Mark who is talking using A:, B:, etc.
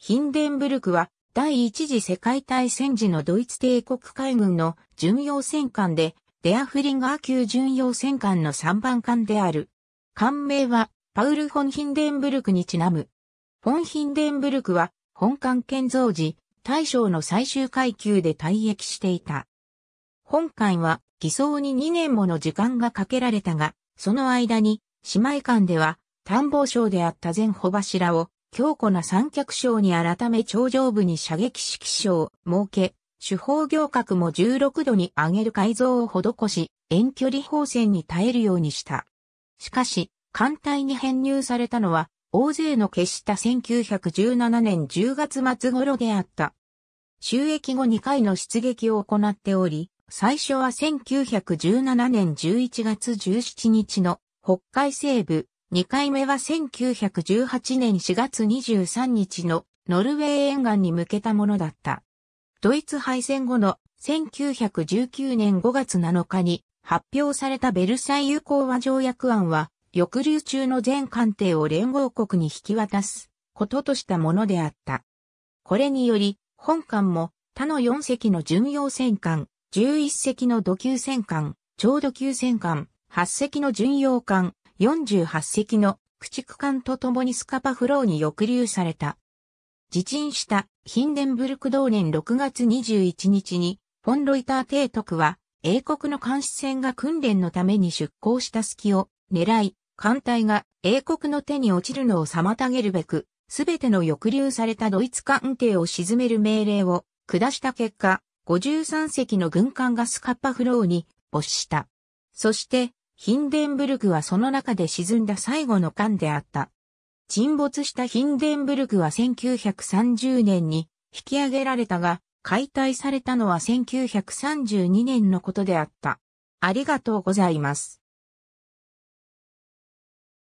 A: ヒンデンブルクは第一次世界大戦時のドイツ帝国海軍の巡洋戦艦で、デアフリンガー級巡洋戦艦の3番艦である。艦名は、パウル・フォン・ヒンデンブルクにちなむ。フォン・ヒンデンブルクは、本艦建造時、大将の最終階級で退役していた。本艦は、偽装に2年もの時間がかけられたが、その間に、姉妹艦では、探訪省であった全穂柱を強固な三脚章に改め頂上部に射撃式章を設け、主砲行格も16度に上げる改造を施し、遠距離砲戦に耐えるようにした。しかし、艦隊に編入されたのは、大勢の消した1917年10月末頃であった。収益後2回の出撃を行っており、最初は1917年11月17日の北海西部2回目は1918年4月23日のノルウェー沿岸に向けたものだった。ドイツ敗戦後の1919年5月7日に発表されたベルサイユ講和条約案は、抑留中の全艦艇を連合国に引き渡すこととしたものであった。これにより、本艦も他の4隻の巡洋戦艦、11隻の土球戦艦、超土球戦艦、8隻の巡洋艦、48隻の駆逐艦と共にスカパフローに抑留された。自沈したヒンデンブルク同年6月21日に、フォン・ロイター提督は、英国の監視船が訓練のために出港した隙を狙い、艦隊が英国の手に落ちるのを妨げるべく、すべての抑留されたドイツ艦艇を沈める命令を下した結果、53隻の軍艦がスカッパフローに没した。そして、ヒンデンブルクはその中で沈んだ最後の艦であった。沈没したヒンデンブルクは1930年に引き上げられたが、解体されたのは1932年のことであった。ありがとうございます。